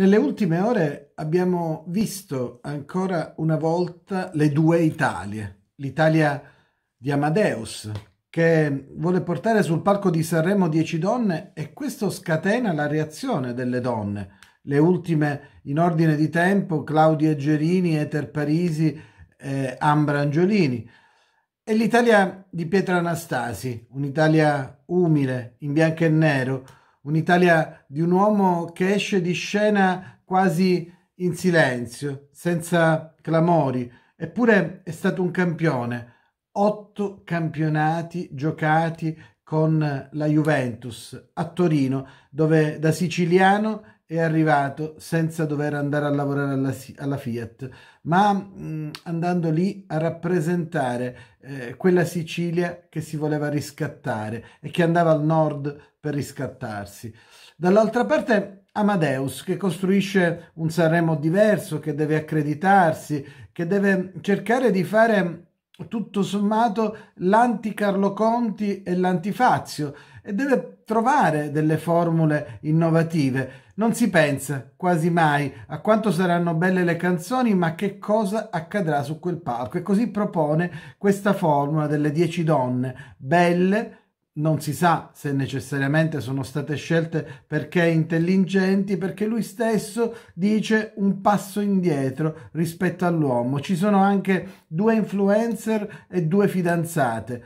Nelle ultime ore abbiamo visto ancora una volta le due Italie, l'Italia di Amadeus che vuole portare sul palco di Sanremo 10 donne e questo scatena la reazione delle donne, le ultime in ordine di tempo Claudia Gerini, Eter Parisi, eh, Ambra Angiolini e l'Italia di Pietro Anastasi, un'Italia umile, in bianco e nero, un'Italia di un uomo che esce di scena quasi in silenzio, senza clamori, eppure è stato un campione. Otto campionati giocati con la Juventus a Torino, dove da siciliano è arrivato senza dover andare a lavorare alla, alla Fiat, ma mh, mm, andando lì a rappresentare eh, quella Sicilia che si voleva riscattare e che andava al nord per riscattarsi. Dall'altra parte Amadeus che costruisce un Sanremo diverso, che deve accreditarsi, che deve cercare di fare tutto sommato l'anti Carlo Conti e l'antifazio e deve trovare delle formule innovative. Non si pensa quasi mai a quanto saranno belle le canzoni, ma che cosa accadrà su quel palco. E così propone questa formula delle dieci donne belle, non si sa se necessariamente sono state scelte perché intelligenti, perché lui stesso dice un passo indietro rispetto all'uomo. Ci sono anche due influencer e due fidanzate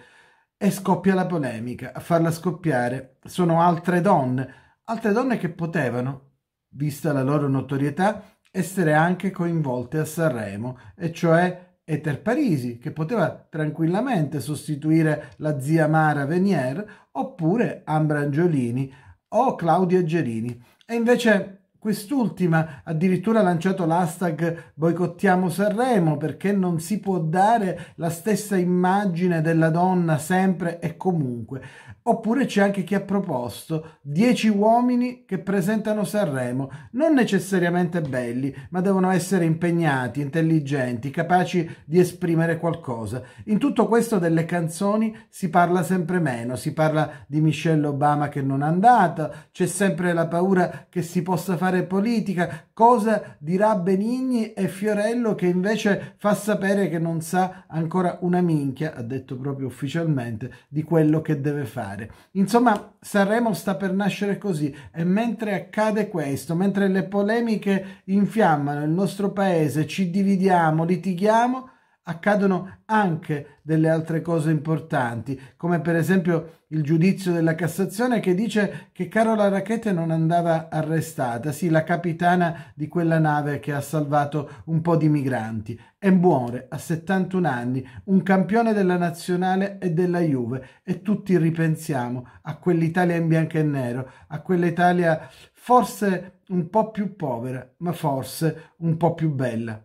e scoppia la polemica. A farla scoppiare sono altre donne, altre donne che potevano, vista la loro notorietà, essere anche coinvolte a Sanremo, e cioè Eter Parisi, che poteva tranquillamente sostituire la zia Mara Venier, oppure Ambra Angiolini o Claudia Gerini. E invece Quest'ultima addirittura ha lanciato l'hashtag boicottiamo Sanremo perché non si può dare la stessa immagine della donna sempre e comunque. Oppure c'è anche chi ha proposto 10 uomini che presentano Sanremo, non necessariamente belli, ma devono essere impegnati, intelligenti, capaci di esprimere qualcosa. In tutto questo delle canzoni si parla sempre meno, si parla di Michelle Obama che non è andata, c'è sempre la paura che si possa fare fare politica, cosa dirà Benigni e Fiorello che invece fa sapere che non sa ancora una minchia, ha detto proprio ufficialmente, di quello che deve fare. Insomma, Sanremo sta per nascere così e mentre accade questo, mentre le polemiche infiammano il nostro paese, ci dividiamo, litighiamo, accadono anche delle altre cose importanti, come per esempio il giudizio della Cassazione che dice che Carola Rackete non andava arrestata, sì, la capitana di quella nave che ha salvato un po' di migranti, e muore a 71 anni, un campione della nazionale e della Juve, e tutti ripensiamo a quell'Italia in bianco e nero, a quell'Italia forse un po' più povera, ma forse un po' più bella.